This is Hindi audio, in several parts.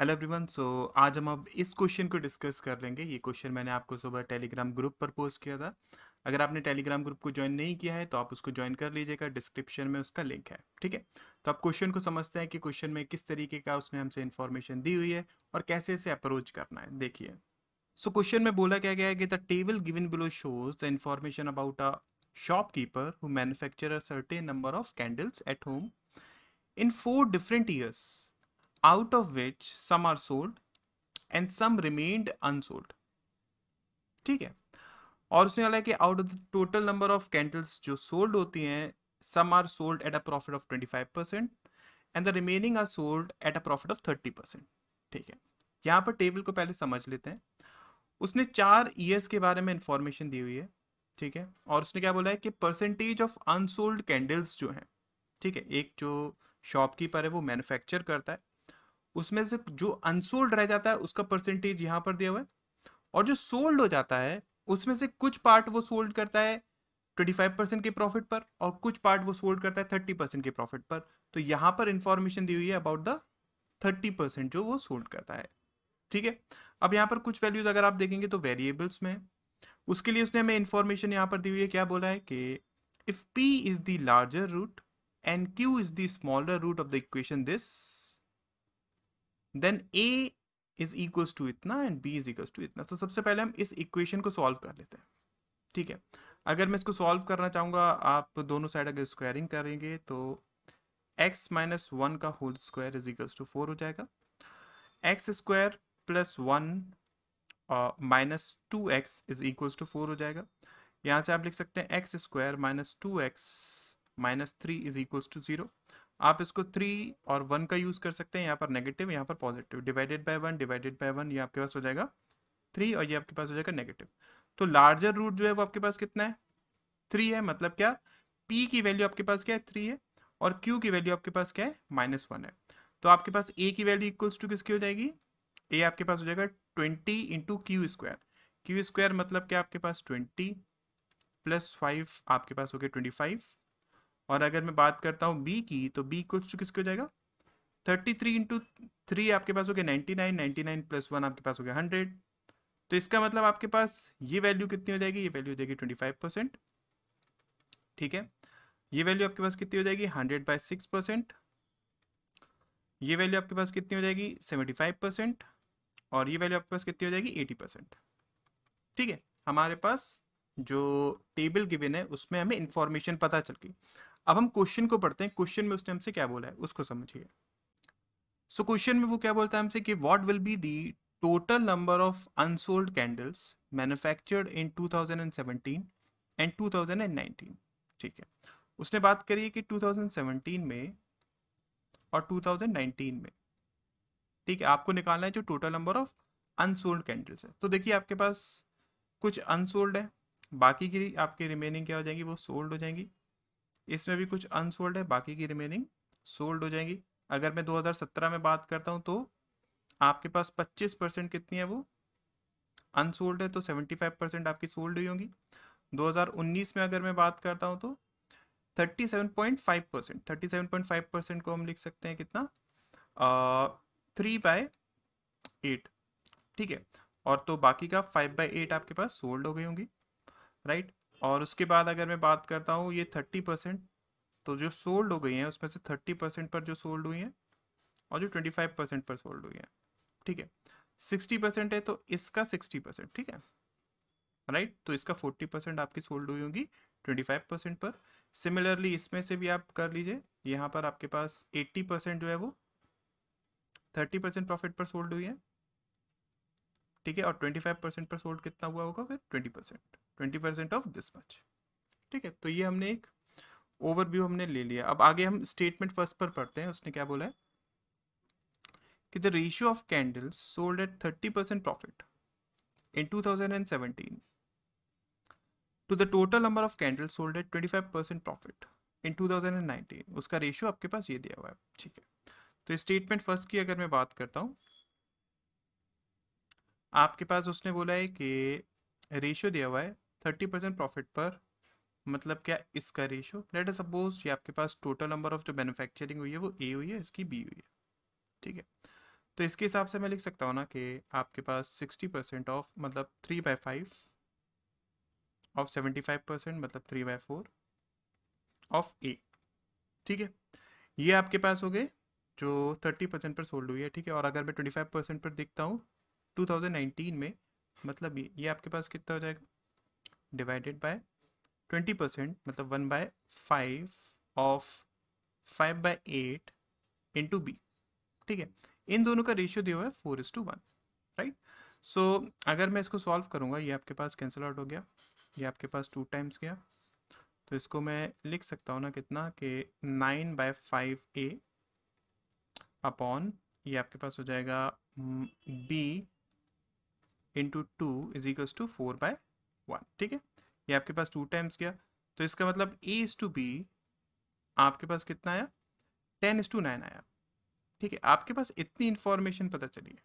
हेलो एवरीवन सो आज हम अब इस क्वेश्चन को डिस्कस कर लेंगे ये क्वेश्चन मैंने आपको सुबह टेलीग्राम ग्रुप पर पोस्ट किया था अगर आपने टेलीग्राम ग्रुप को ज्वाइन नहीं किया है तो आप उसको ज्वाइन कर लीजिएगा डिस्क्रिप्शन में उसका लिंक है ठीक है तो आप क्वेश्चन को समझते हैं कि क्वेश्चन में किस तरीके का उसने हमसे इन्फॉर्मेशन दी हुई है और कैसे इसे अप्रोच करना है देखिए सो क्वेश्चन में बोला क्या गया है कि the table given below shows the information about a shopkeeper who manufacture a certain number of candles at home in four different years out of which some are sold and some remained unsold. ठीक है और उसने बोला कि out of the total number of candles जो सोल्ड होती हैं some are sold at a profit of 25 percent and the remaining are sold at a profit of 30 percent ठीक है यहाँ पर टेबल को पहले समझ लेते हैं उसने चार ईयर्स के बारे में इंफॉर्मेशन दी हुई है ठीक है और उसने क्या बोला है कि परसेंटेज ऑफ अनसोल्ड कैंडल्स जो हैं ठीक है एक जो शॉपकीपर है वो मैन्युफैक्चर करता है उसमें से जो अनसोल्ड रह जाता है उसका परसेंटेज यहाँ पर दिया हुआ है और जो सोल्ड हो जाता है उसमें से कुछ पार्ट वो सोल्ड करता है 25 के प्रॉफिट पर और कुछ पार्ट वो सोल्ड करता है 30 के प्रॉफिट पर तो यहाँ पर इंफॉर्मेशन दी हुई है अबाउट द 30 जो वो सोल्ड करता है ठीक है अब यहाँ पर कुछ वैल्यूज अगर आप देखेंगे तो वेरिएबल्स में उसके लिए उसने हमें इंफॉर्मेशन यहाँ पर दी हुई है क्या बोला है कि if P is the larger root and Q is the smaller root of the equation this then A is equals to इतना and B is equals to इतना तो सबसे पहले हम इस इक्वेशन को सॉल्व कर लेते हैं ठीक है अगर मैं इसको सॉल्व करना चाहूँगा आप दोनों साइड अगर स्क्वायरिंग करेंगे तो एक्स माइनस वन का whole square is equals to four हो जाएगा X square plus one minus two X is equals to four हो जाएगा यहाँ से आप लिख सकते हैं X square minus two X minus three is equals to zero आप इसको थ्री और वन का यूज़ कर सकते हैं यहाँ पर नेगेटिव यहाँ पर positive divided by one divided by one ये आपके पास हो जाएगा थ्री और ये आपके पास हो जाएगा नेगेटिव तो लार्जर रूट जो है वो आपके पास कितना है थ्री है मतलब क्या पी की वैल्यू आपके पास क्या है थ्री है और क्यू की वैल्यू आपके पास क्या है माइनस वन है तो आपके पास ए की वैल्यू इक्वल्स टू किसकी हो जाएगी ए आपके पास हो जाएगा twenty into Q square Q square मतलब क्या आपके पास ट्वेंटी प्लस फाइव आपके पास हो गया ट्वेंटी फाइव और अगर मैं बात करता हूँ बी की तो बी कुछ किसके हो जाएगा थर्टी थ्री इंटू थ्री आपके पास हो गया ninety nine ninety nine plus one आपके पास हो गया हंड्रेड तो इसका मतलब आपके पास ये वैल्यू कितनी हो जाएगी ये वैल्यू हो जाएगी ट्वेंटी फाइव परसेंट ठीक है ये वैल्यू आपके पास कितनी हो जाएगी हंड्रेड बाई सिक्स परसेंट ये वैल्यू आपके पास कितनी हो जाएगी सेवेंटी फाइव परसेंट और ये वैल्यू आपके पास कितनी हो जाएगी एटी परसेंट ठीक है हमारे पास जो टेबल गिविन है उसमें हमें इन्फॉर्मेशन पता चल गई अब हम क्वेश्चन को पढ़ते हैं क्वेश्चन में उसने हमसे क्या बोला है उसको समझिए सो क्वेश्चन में वो क्या बोलता है हमसे कि what will be the total number of unsold candles manufactured in 2017 and 2019 ठीक है उसने बात करी है कि 2017 में और 2019 में ठीक है आपको निकालना है जो total number of unsold candles है तो देखिए आपके पास कुछ अनसोल्ड है बाकी की आपके रिमेनिंग क्या हो जाएंगी वो सोल्ड हो जाएंगी इसमें भी कुछ अनसोल्ड है बाकी की रिमेनिंग सोल्ड हो जाएंगी अगर मैं 2017 में बात करता हूँ तो आपके पास 25 परसेंट कितनी है वो अनसोल्ड है तो 75 परसेंट आपकी सोल्ड हुई होंगी 2019 में अगर मैं बात करता हूँ तो 37.5 परसेंट थर्टी परसेंट को हम लिख सकते हैं कितना थ्री बाय एट ठीक है और तो बाकी का फाइव बाई एट आपके पास सोल्ड हो गई होंगी राइट और उसके बाद अगर मैं बात करता हूँ ये थर्टी परसेंट तो जो सोल्ड हो गई हैं उसमें से थर्टी परसेंट पर जो सोल्ड हुई हैं और जो ट्वेंटी फाइव परसेंट पर सोल्ड हुई हैं ठीक है सिक्सटी परसेंट है तो इसका सिक्सटी परसेंट ठीक है राइट तो इसका फोर्टी परसेंट आपकी सोल्ड हुई होगी ट्वेंटी फाइव परसेंट पर सिमिलरली इसमें से भी आप कर लीजिए यहाँ पर आपके पास एट्टी परसेंट जो है वो थर्टी परसेंट प्रॉफिट पर सोल्ड हुई है ठीक है और ट्वेंटी फाइव परसेंट पर सोल्ड कितना हुआ होगा फिर twenty percent twenty percent of this much ठीक है तो ये हमने एक ओवरव्यू हमने ले लिया अब आगे हम स्टेटमेंट फर्स्ट पर पढ़ते हैं उसने क्या बोला है कि the ratio of candles sold at thirty percent profit in two thousand and seventeen to the total number of candles sold at twenty five percent profit in two thousand and nineteen उसका रेशियो आपके पास ये दिया हुआ है ठीक है तो स्टेटमेंट फर्स्ट की अगर मैं बात करता हूँ आपके पास उसने बोला है कि रेशियो दिया हुआ है थर्टी परसेंट प्रॉफिट पर मतलब क्या इसका रेशियो लेट सपोज ये आपके पास टोटल नंबर ऑफ जो मैन्युफैक्चरिंग हुई है वो ए हुई है इसकी बी हुई है ठीक है तो इसके हिसाब से मैं लिख सकता हूँ ना कि आपके पास सिक्सटी परसेंट ऑफ मतलब three by five of seventy five percent मतलब three by four of A ठीक है ये आपके पास हो गए जो थर्टी परसेंट पर सोल्ड हुई है ठीक है और अगर मैं ट्वेंटी फाइव परसेंट पर देखता हूँ 2019 में मतलब ये ये आपके पास कितना हो जाएगा डिवाइडेड बाय 20 परसेंट मतलब one by five of five by eight to B ठीक है इन दोनों का रेशियो दिया हुआ है four is to one right so अगर मैं इसको सॉल्व करूंगा ये आपके पास कैंसिल आउट हो गया ये आपके पास टू टाइम्स गया तो इसको मैं लिख सकता हूँ ना कितना कि nine by five A upon ये आपके पास हो जाएगा B mm, into two is equals to four by one ठीक है ये आपके पास टू टाइम्स गया तो इसका मतलब ए इज टू बी आपके पास कितना आया टेन इज टू नाइन आया ठीक है आपके पास इतनी इंफॉर्मेशन पता चली है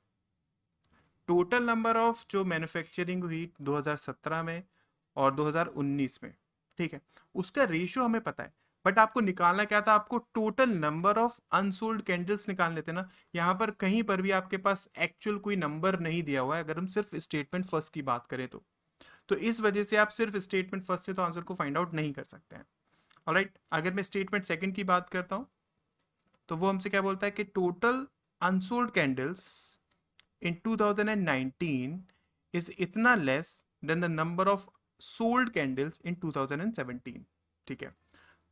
टोटल नंबर ऑफ जो मैन्युफैक्चरिंग हुई 2017 में और 2019 में ठीक है उसका रेशियो हमें पता है बट आपको निकालना क्या था आपको total number of unsold candles निकाल लेते ना यहाँ पर कहीं पर भी आपके पास एक्चुअल कोई नंबर नहीं दिया हुआ है अगर हम सिर्फ स्टेटमेंट फर्स्ट की बात करें तो तो इस वजह से आप सिर्फ स्टेटमेंट फर्स्ट से तो आंसर को फाइंड आउट नहीं कर सकते हैं और right? अगर मैं स्टेटमेंट सेकेंड की बात करता हूँ तो वो हमसे क्या बोलता है कि total unsold candles in two is इतना less than the number of sold candles in two ठीक है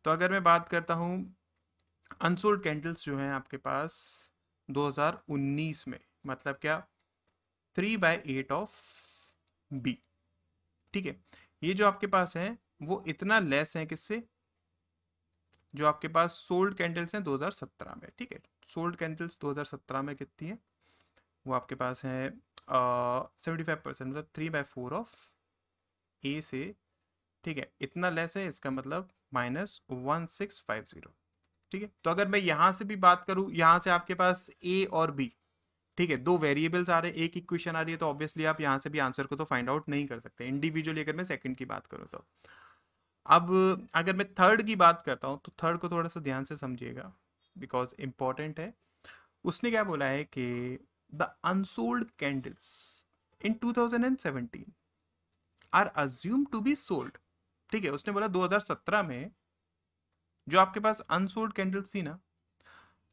तो अगर मैं बात करता हूँ अनसोल्ड कैंडल्स जो हैं आपके पास 2019 में मतलब क्या three by eight of B ठीक है ये जो आपके पास हैं वो इतना लेस है किससे जो आपके पास सोल्ड कैंडल्स हैं 2017 में ठीक है सोल्ड कैंडल्स 2017 में कितनी है वो आपके पास है सेवेंटी फाइव परसेंट मतलब three by four of A से ठीक है इतना लेस है इसका मतलब minus one six five zero ठीक है तो अगर मैं यहाँ से भी बात करूं यहाँ से आपके पास ए और बी ठीक है दो वेरिएबल्स आ रहे हैं एक इक्वेशन आ रही है तो ऑब्वियसली आप यहाँ से भी आंसर को तो फाइंड आउट नहीं कर सकते इंडिविजुअली अगर मैं सेकंड की बात करूँ तो अब अगर मैं थर्ड की बात करता हूँ तो थर्ड को थोड़ा सा ध्यान से समझिएगा बिकॉज इंपॉर्टेंट है उसने क्या बोला है कि the unsold candles in seventeen are assume to be sold ठीक है उसने बोला 2017 में जो आपके पास अनसोल्ड कैंडल्स थी ना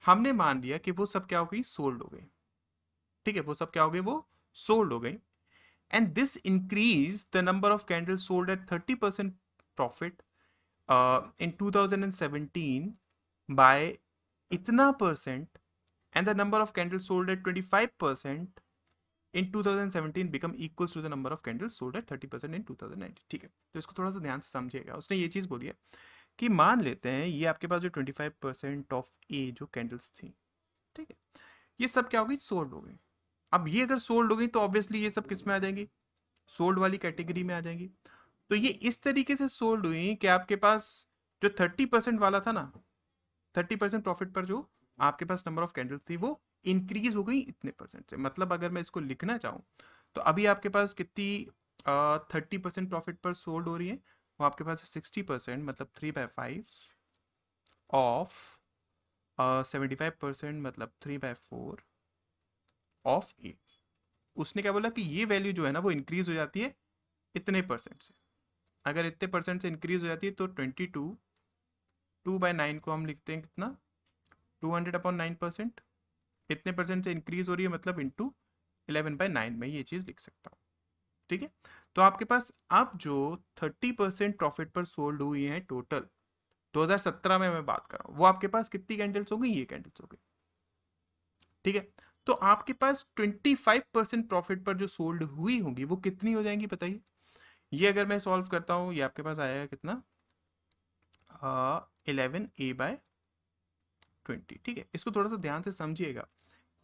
हमने मान लिया कि वो सब क्या हो गई सोल्ड हो गई ठीक है वो सब क्या हो गई वो सोल्ड हो गई and this increase the number of candle sold at thirty percent profit in two thousand and seventeen by इतना percent and the number of candle sold at twenty five percent in 2017 become equals to the number of candles sold at 30 percent in 2019 ठीक है तो इसको थोड़ा सा ध्यान से समझिएगा उसने ये चीज़ बोली है कि मान लेते हैं ये आपके पास जो 25 परसेंट ऑफ ए जो कैंडल्स थी ठीक है ये सब क्या होगी सोल्ड हो गई अब ये अगर सोल्ड हो गई तो ऑब्वियसली ये सब किस में आ जाएंगी सोल्ड वाली कैटेगरी में आ जाएंगी तो ये इस तरीके से सोल्ड हुई कि आपके पास जो थर्टी वाला था ना थर्टी प्रॉफिट पर जो आपके पास नंबर ऑफ कैंडल्स थी वो इंक्रीज हो गई इतने परसेंट से मतलब अगर मैं इसको लिखना चाहूँ तो अभी आपके पास कितनी थर्टी परसेंट प्रॉफिट पर सोल्ड हो रही है वो आपके पास सिक्सटी परसेंट मतलब three by five of seventy five percent मतलब three by four of A उसने क्या बोला कि ये वैल्यू जो है ना वो इंक्रीज हो जाती है इतने परसेंट से अगर इतने परसेंट से इंक्रीज हो जाती है तो twenty two two by nine को हम लिखते हैं कितना two hundred upon nine percent कितने परसेंट से इंक्रीज हो रही है मतलब इंटू इलेवन बाई नाइन में ये चीज़ लिख सकता हूँ ठीक है तो आपके पास अब जो थर्टी परसेंट प्रॉफिट पर सोल्ड हुई है टोटल 2017 में मैं बात कर रहा हूँ वो आपके पास कितनी कैंडल्स हो गई ये कैंडल्स हो गई ठीक है तो आपके पास 25 परसेंट प्रॉफिट पर जो सोल्ड हुई होगी वो कितनी हो जाएंगी बताइए ये अगर मैं सॉल्व करता हूँ ये आपके पास आएगा कितना इलेवन ए बाय ट्वेंटी ठीक है इसको थोड़ा सा ध्यान से समझिएगा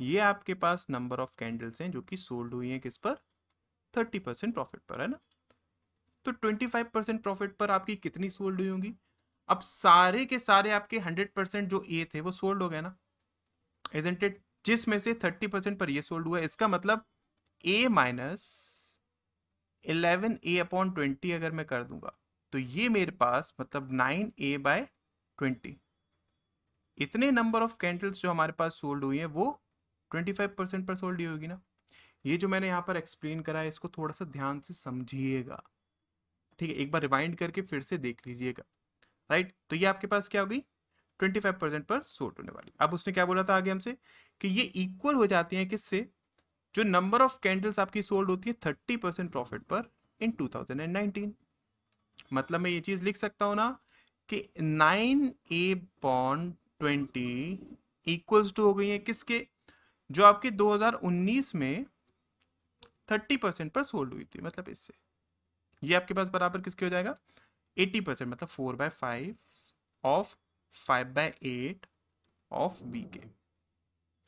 ये आपके पास नंबर ऑफ कैंडल्स हैं जो कि सोल्ड हुई हैं किस पर थर्टी परसेंट प्रॉफिट पर है ना तो ट्वेंटी फाइव परसेंट प्रॉफिट पर आपकी कितनी सोल्ड हुई होंगी अब सारे के सारे आपके हंड्रेड परसेंट जो ए थे वो सोल्ड हो गए ना एजेंटेड जिसमें से थर्टी परसेंट पर ये सोल्ड हुआ इसका मतलब A minus eleven A upon twenty अगर मैं कर दूंगा तो ये मेरे पास मतलब नाइन ए बाय ट्वेंटी इतने नंबर ऑफ कैंडल्स जो हमारे पास सोल्ड हुई है वो 25 परसेंट पर सोल्ड ही होगी ना ये जो मैंने यहाँ पर एक्सप्लेन करा है इसको थोड़ा सा ध्यान से समझिएगा ठीक है एक बार रिवाइंड करके फिर से देख लीजिएगा राइट तो ये आपके पास क्या हो गई 25 परसेंट पर सोल्ड होने वाली अब उसने क्या बोला था आगे हमसे कि ये इक्वल हो जाती है किससे जो नंबर ऑफ कैंडल्स आपकी सोल्ड होती है थर्टी परसेंट प्रॉफिट पर इन 2019 मतलब मैं ये चीज लिख सकता हूं ना कि nine A bond twenty equals to हो गई है किसके जो आपके 2019 में 30 परसेंट पर सोल्ड हुई थी मतलब इससे ये आपके पास बराबर किसके हो जाएगा 80 परसेंट मतलब four by five of five by eight of B के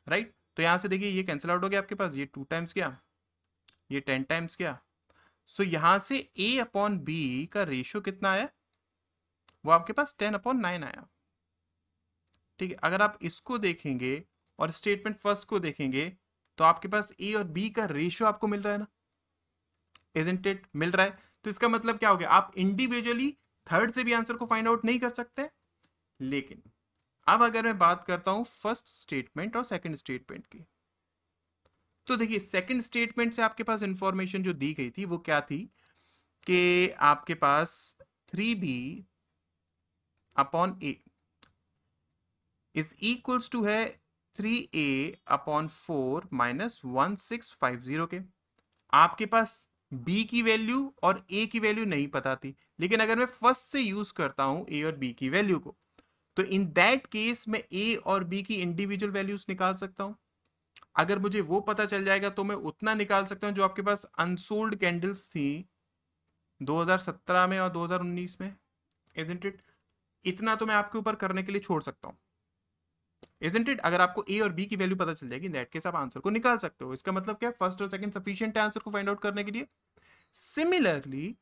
राइट तो यहां से देखिए ये कैंसिल आउट हो गया आपके पास ये टू टाइम्स क्या ये टेन टाइम्स क्या सो so, यहां से ए अपॉन बी का रेशियो कितना आया वो आपके पास टेन अपॉन नाइन आया ठीक है अगर आप इसको देखेंगे और स्टेटमेंट फर्स्ट को देखेंगे तो आपके पास ए और बी का रेशियो आपको मिल रहा है ना एजेंट इट मिल रहा है तो इसका मतलब क्या हो गया आप इंडिविजुअली थर्ड से भी आंसर को फाइंड आउट नहीं कर सकते लेकिन अब अगर मैं बात करता हूं फर्स्ट स्टेटमेंट और सेकंड स्टेटमेंट की तो देखिए सेकंड स्टेटमेंट से आपके पास इंफॉर्मेशन जो दी गई थी वो क्या थी कि आपके पास three B upon A is equals to है three A upon four minus one six five zero के आपके पास बी की वैल्यू और ए की वैल्यू नहीं पता थी लेकिन अगर मैं फर्स्ट से यूज करता हूँ ए और बी की वैल्यू को तो इन दैट केस मैं ए और बी की इंडिविजुअल वैल्यूज निकाल सकता हूँ अगर मुझे वो पता चल जाएगा तो मैं उतना निकाल सकता हूँ जो आपके पास अनसोल्ड कैंडल्स थी 2017 में और 2019 में इज इट इतना तो मैं आपके ऊपर करने के लिए छोड़ सकता हूँ इजेंट इट अगर आपको ए और बी की वैल्यू पता चल जाएगी नेट के साथ आंसर को निकाल सकते हो इसका मतलब क्या फर्स्ट और सेकंड सफिशियंट आंसर को फाइंड आउट करने के लिए सिमिलरली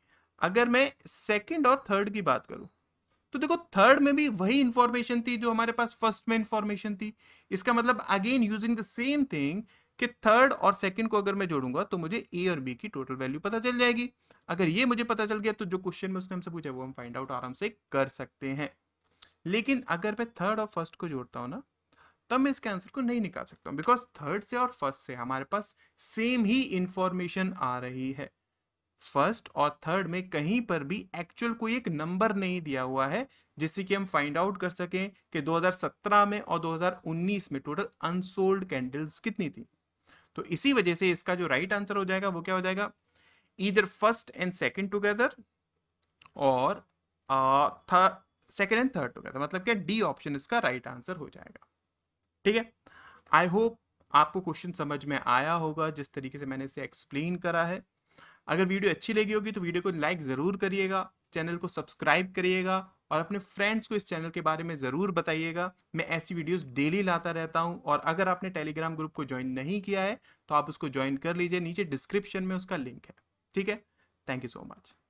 अगर मैं सेकंड और थर्ड की बात करूं तो देखो थर्ड में भी वही इंफॉर्मेशन थी जो हमारे पास फर्स्ट में इंफॉर्मेशन थी इसका मतलब again using the same thing कि थर्ड और सेकंड को अगर मैं जोड़ूंगा तो मुझे ए और बी की टोटल वैल्यू पता चल जाएगी अगर ये मुझे पता चल गया तो जो क्वेश्चन में उसने हमसे पूछा वो हम फाइंड आउट आराम से कर सकते हैं लेकिन अगर मैं थर्ड और फर्स्ट को जोड़ता हूँ ना तब मैं इसके आंसर को नहीं निकाल सकता हूँ बिकॉज थर्ड से और फर्स्ट से हमारे पास सेम ही इंफॉर्मेशन आ रही है फर्स्ट और थर्ड में कहीं पर भी एक्चुअल कोई एक नंबर नहीं दिया हुआ है जिससे कि हम फाइंड आउट कर सकें कि 2017 में और 2019 में टोटल अनसोल्ड कैंडल्स कितनी थी तो इसी वजह से इसका जो राइट right आंसर हो जाएगा वो क्या हो जाएगा इधर फर्स्ट एंड सेकंड टुगेदर और सेकेंड एंड थर्ड हो गया था मतलब क्या डी ऑप्शन इसका राइट right आंसर हो जाएगा ठीक है आई होप आपको क्वेश्चन समझ में आया होगा जिस तरीके से मैंने इसे एक्सप्लेन करा है अगर वीडियो अच्छी लगी होगी तो वीडियो को लाइक ज़रूर करिएगा चैनल को सब्सक्राइब करिएगा और अपने फ्रेंड्स को इस चैनल के बारे में ज़रूर बताइएगा मैं ऐसी वीडियोस डेली लाता रहता हूं और अगर आपने टेलीग्राम ग्रुप को ज्वाइन नहीं किया है तो आप उसको ज्वाइन कर लीजिए नीचे डिस्क्रिप्शन में उसका लिंक है ठीक है थैंक यू सो मच